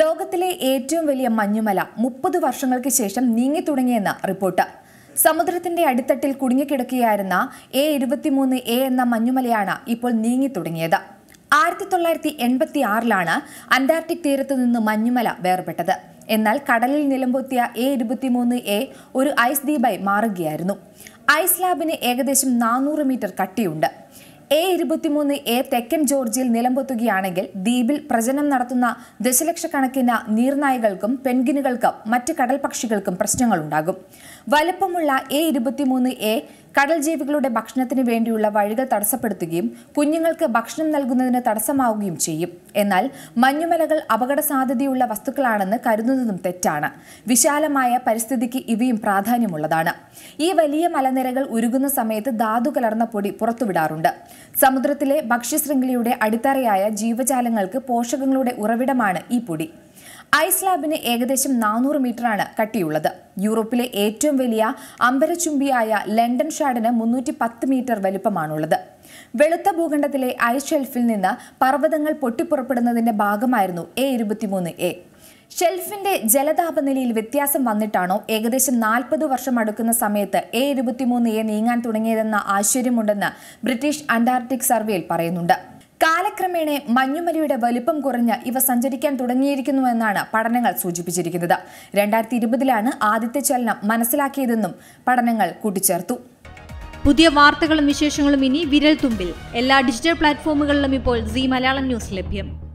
ലോകത്തിലെ ഏറ്റവും വലിയ മഞ്ഞുമല മുപ്പത് വർഷങ്ങൾക്ക് ശേഷം നീങ്ങി തുടങ്ങിയെന്ന് റിപ്പോർട്ട് സമുദ്രത്തിന്റെ അടിത്തട്ടിൽ കുടുങ്ങിക്കിടക്കുകയായിരുന്ന എ ഇരുപത്തിമൂന്ന് എ എന്ന മഞ്ഞുമലയാണ് ഇപ്പോൾ നീങ്ങി തുടങ്ങിയത് ആയിരത്തി തൊള്ളായിരത്തി എൺപത്തി ആറിലാണ് അന്റാർട്ടിക് തീരത്ത് നിന്ന് മഞ്ഞുമല വേർപെട്ടത് എന്നാൽ കടലിൽ നിലമ്പൊത്തിയ എ ഇരുപത്തിമൂന്ന് എ ഒരു ഐസ് ദ്വീപായി മാറുകയായിരുന്നു ഐസ് ലാബിന് ഏകദേശം നാനൂറ് മീറ്റർ കട്ടിയുണ്ട് എ ഇരുപത്തിമൂന്ന് എ തെക്കൻ ജോർജിയിൽ നിലംപൊത്തുകയാണെങ്കിൽ ദ്വീപിൽ പ്രജനം നടത്തുന്ന ദശലക്ഷക്കണക്കിന് നീർനായകൾക്കും പെൻഗിനുകൾക്കും മറ്റ് കടൽ പക്ഷികൾക്കും പ്രശ്നങ്ങളുണ്ടാകും വലുപ്പമുള്ള എ ഇരുപത്തിമൂന്ന് എ കടൽ ജീവികളുടെ ഭക്ഷണത്തിന് വേണ്ടിയുള്ള വഴികൾ തടസ്സപ്പെടുത്തുകയും കുഞ്ഞുങ്ങൾക്ക് ഭക്ഷണം നൽകുന്നതിന് തടസ്സമാവുകയും ചെയ്യും എന്നാൽ മഞ്ഞുമലകൾ അപകട സാധ്യതയുള്ള വസ്തുക്കളാണെന്ന് കരുതുന്നതും തെറ്റാണ് വിശാലമായ പരിസ്ഥിതിക്ക് ഇവയും പ്രാധാന്യമുള്ളതാണ് ഈ വലിയ മലനിരകൾ ഉരുകുന്ന സമയത്ത് ധാതു കലർന്ന പൊടി പുറത്തുവിടാറുണ്ട് സമുദ്രത്തിലെ ഭക്ഷ്യശൃംഖലയുടെ അടിത്തറയായ ജീവജാലങ്ങൾക്ക് പോഷകങ്ങളുടെ ഉറവിടമാണ് ഈ പൊടി ഐസ് ലാബിന് ഏകദേശം നാനൂറ് മീറ്ററാണ് കട്ടിയുള്ളത് യൂറോപ്പിലെ ഏറ്റവും വലിയ അമ്പരചുംബിയായ ലണ്ടൻ ഷാഡിന് മുന്നൂറ്റി പത്ത് മീറ്റർ വലിപ്പമാണുള്ളത് വെളുത്ത ഭൂഖണ്ഡത്തിലെ ഐസ് ഷെൽഫിൽ നിന്ന് പർവ്വതങ്ങൾ പൊട്ടിപ്പുറപ്പെടുന്നതിന്റെ ഭാഗമായിരുന്നു എ ഇരുപത്തിമൂന്ന് എ ഷെൽഫിന്റെ ജലതാപനിലയിൽ വ്യത്യാസം വന്നിട്ടാണോ ഏകദേശം നാൽപ്പത് വർഷം അടുക്കുന്ന സമയത്ത് എ ഇരുപത്തിമൂന്ന് എ നീങ്ങാൻ തുടങ്ങിയതെന്ന ആശ്ചര്യമുണ്ടെന്ന് ബ്രിട്ടീഷ് അന്റാർട്ടിക് സർവേയിൽ പറയുന്നുണ്ട് കാലക്രമേണ മഞ്ഞുമലയുടെ വലിപ്പം കുറഞ്ഞ് ഇവ സഞ്ചരിക്കാൻ തുടങ്ങിയിരിക്കുന്നുവെന്നാണ് പഠനങ്ങൾ സൂചിപ്പിച്ചിരിക്കുന്നത് രണ്ടായിരത്തി ഇരുപതിലാണ് ആദ്യത്തെ ചലനം മനസ്സിലാക്കിയതെന്നും പഠനങ്ങൾ കൂട്ടിച്ചേർത്തു പുതിയ വാർത്തകളും വിശേഷങ്ങളും ഇനി വിരൽ തുമ്പിൽ എല്ലാ ഡിജിറ്റൽ പ്ലാറ്റ്ഫോമുകളിലും ഇപ്പോൾ സി മലയാളം ന്യൂസ് ലഭ്യം